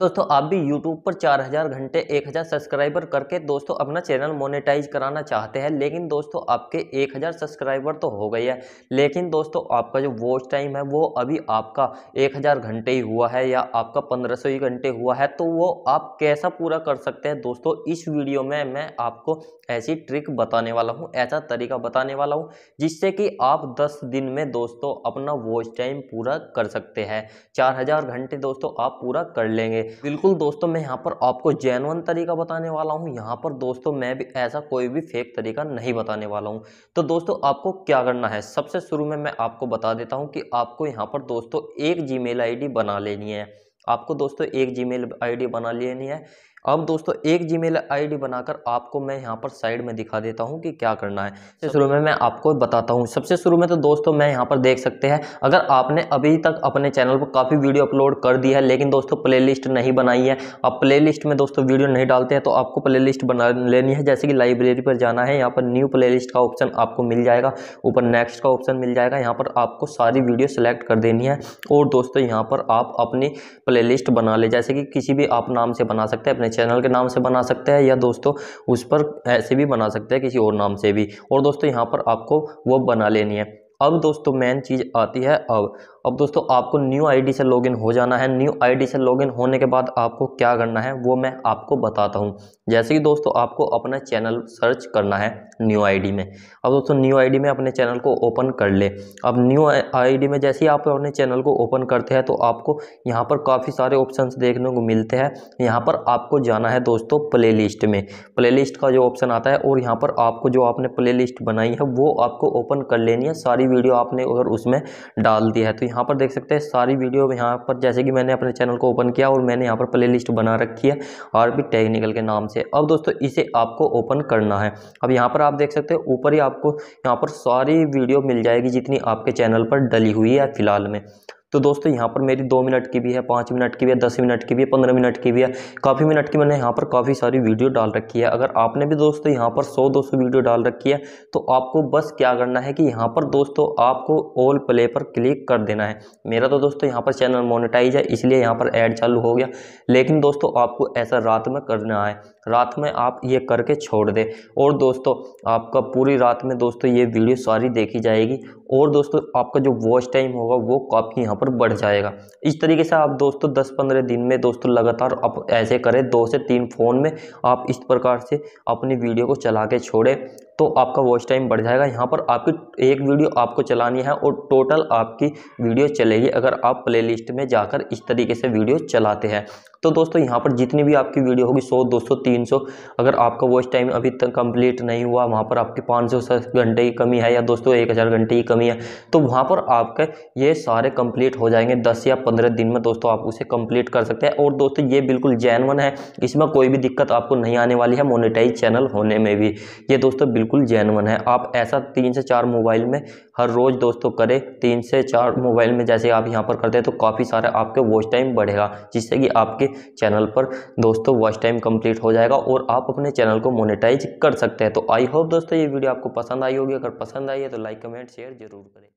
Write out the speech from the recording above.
दोस्तों आप भी YouTube पर 4000 घंटे 1000 सब्सक्राइबर करके दोस्तों अपना चैनल मोनेटाइज कराना चाहते हैं लेकिन दोस्तों आपके 1000 सब्सक्राइबर तो हो गई है लेकिन दोस्तों आपका जो वॉच टाइम है वो अभी आपका 1000 घंटे ही हुआ है या आपका 1500 ही घंटे हुआ है तो वो आप कैसा पूरा कर सकते हैं दोस्तों इस वीडियो में मैं आपको ऐसी ट्रिक बताने वाला हूँ ऐसा तरीका बताने वाला हूँ जिससे कि आप दस दिन में दोस्तों अपना वॉच टाइम पूरा कर सकते हैं चार घंटे दोस्तों आप पूरा कर लेंगे बिल्कुल दोस्तों मैं यहाँ पर आपको जैनवन तरीका बताने वाला हूँ यहाँ पर दोस्तों मैं भी ऐसा कोई भी फेक तरीका नहीं बताने वाला हूँ तो दोस्तों आपको क्या करना है सबसे शुरू में मैं आपको बता देता हूँ कि आपको यहाँ पर दोस्तों एक जी मेल बना लेनी है आपको दोस्तों एक जी मेल बना लेनी है अब दोस्तों एक जीमेल आईडी बनाकर आपको मैं यहाँ पर साइड में दिखा देता हूँ कि क्या करना है सबसे शुरू में मैं आपको बताता हूँ सबसे शुरू में तो दोस्तों मैं यहाँ पर देख सकते हैं अगर आपने अभी तक अपने चैनल पर काफ़ी वीडियो अपलोड कर दी है लेकिन दोस्तों प्लेलिस्ट नहीं बनाई है आप प्ले में दोस्तों वीडियो नहीं डालते हैं तो आपको प्ले बना लेनी है जैसे कि लाइब्रेरी पर जाना है यहाँ पर न्यू प्ले का ऑप्शन आपको मिल जाएगा ऊपर नेक्स्ट का ऑप्शन मिल जाएगा यहाँ पर आपको सारी वीडियो सेलेक्ट कर देनी है और दोस्तों यहाँ पर आप अपनी प्ले बना ले जैसे कि किसी भी आप नाम से बना सकते हैं अपने चैनल के नाम से बना सकते हैं या दोस्तों उस पर ऐसे भी बना सकते हैं किसी और नाम से भी और दोस्तों यहाँ पर आपको वो बना लेनी है अब दोस्तों मेन चीज़ आती है अब अब दोस्तों आपको न्यू आईडी से लॉगिन हो जाना है न्यू आईडी से लॉगिन होने के बाद आपको क्या करना है वो मैं आपको बताता हूँ जैसे कि दोस्तों आपको अपना चैनल सर्च करना है न्यू आईडी में अब दोस्तों न्यू आईडी में अपने चैनल को ओपन कर ले अब न्यू आईडी में जैसे ही आप अपने चैनल को ओपन करते हैं तो आपको यहाँ पर काफ़ी सारे ऑप्शन देखने को मिलते हैं यहाँ पर आपको जाना है दोस्तों प्ले लिस्ट में प्ले लिस्ट का जो ऑप्शन आता है और यहाँ पर आपको जो आपने प्ले लिस्ट बनाई है वो आपको ओपन कर लेनी है सारी वीडियो आपने अगर उसमें डाल दी है तो यहाँ पर देख सकते हैं सारी वीडियो यहाँ पर जैसे कि मैंने अपने चैनल को ओपन किया और मैंने यहाँ पर प्ले लिस्ट बना रखी है आर टेक्निकल के नाम से अब दोस्तों इसे आपको ओपन करना है अब यहाँ पर आप देख सकते हैं ऊपर ही आपको यहाँ पर सारी वीडियो मिल जाएगी जितनी आपके चैनल पर डली हुई है फिलहाल में तो दोस्तों यहाँ पर मेरी दो मिनट की भी है पाँच मिनट की भी है दस मिनट की भी है पंद्रह मिनट की भी है काफ़ी मिनट की मैंने यहाँ पर काफ़ी सारी वीडियो डाल रखी है अगर आपने भी दोस्तों यहाँ पर सौ दो सौ वीडियो डाल रखी है तो आपको बस क्या करना है कि यहाँ पर दोस्तों आपको ऑल प्ले पर क्लिक कर देना है मेरा तो दोस्तों यहाँ पर चैनल मोनिटाइज है इसलिए यहाँ पर ऐड चालू हो गया लेकिन दोस्तों आपको ऐसा रात में करना है रात में आप ये करके छोड़ दें और दोस्तों आपका पूरी रात में दोस्तों ये वीडियो सारी देखी जाएगी और दोस्तों आपका जो वॉच टाइम होगा वो काफ़ी यहाँ पर बढ़ जाएगा इस तरीके से आप दोस्तों दस पंद्रह दिन में दोस्तों लगातार आप ऐसे करें दो से तीन फ़ोन में आप इस प्रकार से अपनी वीडियो को चला के छोड़ें तो आपका वॉच टाइम बढ़ जाएगा यहाँ पर आपकी एक वीडियो आपको चलानी है और टोटल आपकी वीडियो चलेगी अगर आप प्लेलिस्ट में जाकर इस तरीके से वीडियो चलाते हैं तो दोस्तों यहाँ पर जितनी भी आपकी वीडियो होगी 100, 200, 300 अगर आपका वॉच टाइम अभी तक कंप्लीट नहीं हुआ वहाँ पर आपके 500 घंटे की कमी है या दोस्तों 1000 घंटे की कमी है तो वहाँ पर आपके ये सारे कंप्लीट हो जाएंगे 10 या 15 दिन में दोस्तों आप उसे कंप्लीट कर सकते हैं और दोस्तों ये बिल्कुल जैनवन है इसमें कोई भी दिक्कत आपको नहीं आने वाली है मोनिटाइज चैनल होने में भी ये दोस्तों बिल्कुल बिल्कुल जैनवन है आप ऐसा तीन से चार मोबाइल में हर रोज़ दोस्तों करें तीन से चार मोबाइल में जैसे आप यहाँ पर करते हैं तो काफ़ी सारे आपके वॉच टाइम बढ़ेगा जिससे कि आपके चैनल पर दोस्तों वॉच टाइम कंप्लीट हो जाएगा और आप अपने चैनल को मोनिटाइज कर सकते हैं तो आई होप दोस्तों ये वीडियो आपको पसंद आई होगी अगर पसंद आई है तो लाइक कमेंट शेयर जरूर करें